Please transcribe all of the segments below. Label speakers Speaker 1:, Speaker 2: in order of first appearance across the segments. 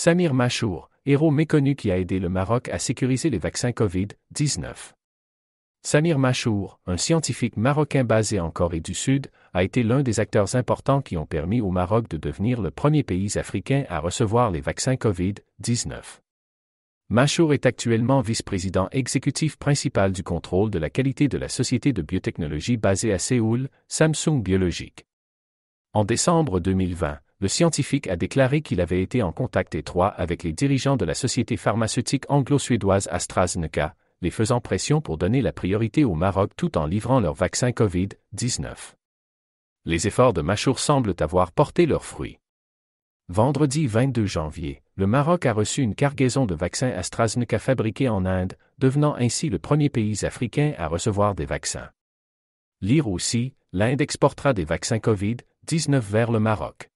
Speaker 1: Samir Machour, héros méconnu qui a aidé le Maroc à sécuriser les vaccins COVID-19. Samir Machour, un scientifique marocain basé en Corée du Sud, a été l'un des acteurs importants qui ont permis au Maroc de devenir le premier pays africain à recevoir les vaccins COVID-19. Machour est actuellement vice-président exécutif principal du contrôle de la qualité de la société de biotechnologie basée à Séoul, Samsung Biologique. En décembre 2020, le scientifique a déclaré qu'il avait été en contact étroit avec les dirigeants de la société pharmaceutique anglo-suédoise AstraZeneca, les faisant pression pour donner la priorité au Maroc tout en livrant leur vaccin COVID-19. Les efforts de Machour semblent avoir porté leurs fruits. Vendredi 22 janvier, le Maroc a reçu une cargaison de vaccins AstraZeneca fabriqués en Inde, devenant ainsi le premier pays africain à recevoir des vaccins. Lire aussi, l'Inde exportera des vaccins COVID-19 vers le Maroc.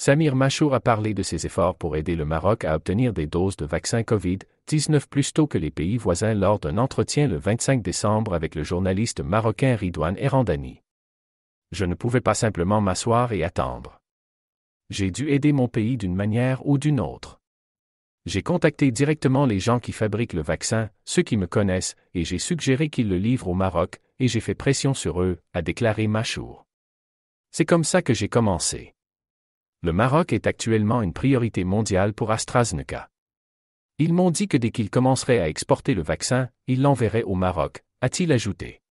Speaker 1: Samir Machour a parlé de ses efforts pour aider le Maroc à obtenir des doses de vaccins COVID-19 plus tôt que les pays voisins lors d'un entretien le 25 décembre avec le journaliste marocain Ridouane Erandani. Je ne pouvais pas simplement m'asseoir et attendre. J'ai dû aider mon pays d'une manière ou d'une autre. J'ai contacté directement les gens qui fabriquent le vaccin, ceux qui me connaissent, et j'ai suggéré qu'ils le livrent au Maroc, et j'ai fait pression sur eux, a déclaré Machour. C'est comme ça que j'ai commencé le Maroc est actuellement une priorité mondiale pour AstraZeneca. Ils m'ont dit que dès qu'ils commenceraient à exporter le vaccin, ils l'enverraient au Maroc, a-t-il ajouté.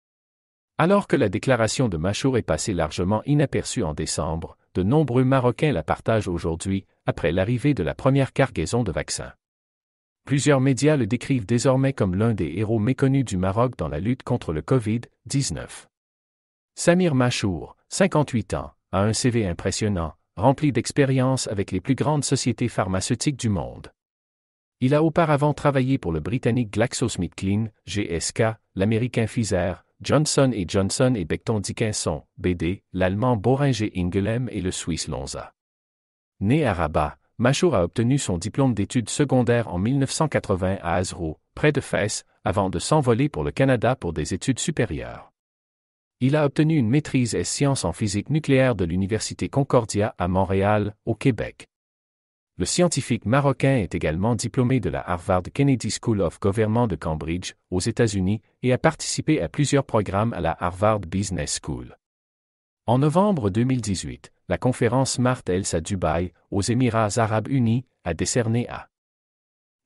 Speaker 1: Alors que la déclaration de Machour est passée largement inaperçue en décembre, de nombreux Marocains la partagent aujourd'hui, après l'arrivée de la première cargaison de vaccins. Plusieurs médias le décrivent désormais comme l'un des héros méconnus du Maroc dans la lutte contre le COVID-19. Samir Machour, 58 ans, a un CV impressionnant, rempli d'expérience avec les plus grandes sociétés pharmaceutiques du monde. Il a auparavant travaillé pour le britannique GlaxoSmithKline, GSK, l'américain Pfizer, Johnson Johnson et Becton Dickinson, BD, l'allemand Boringer Ingelheim et le suisse Lonza. Né à Rabat, Machour a obtenu son diplôme d'études secondaires en 1980 à Azrou, près de Fès, avant de s'envoler pour le Canada pour des études supérieures il a obtenu une maîtrise et sciences en physique nucléaire de l'Université Concordia à Montréal, au Québec. Le scientifique marocain est également diplômé de la Harvard Kennedy School of Government de Cambridge, aux États-Unis, et a participé à plusieurs programmes à la Harvard Business School. En novembre 2018, la conférence Martels à Dubaï, aux Émirats arabes unis, a décerné à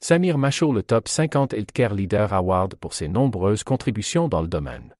Speaker 1: Samir Macho le Top 50 Healthcare Leader Award pour ses nombreuses contributions dans le domaine.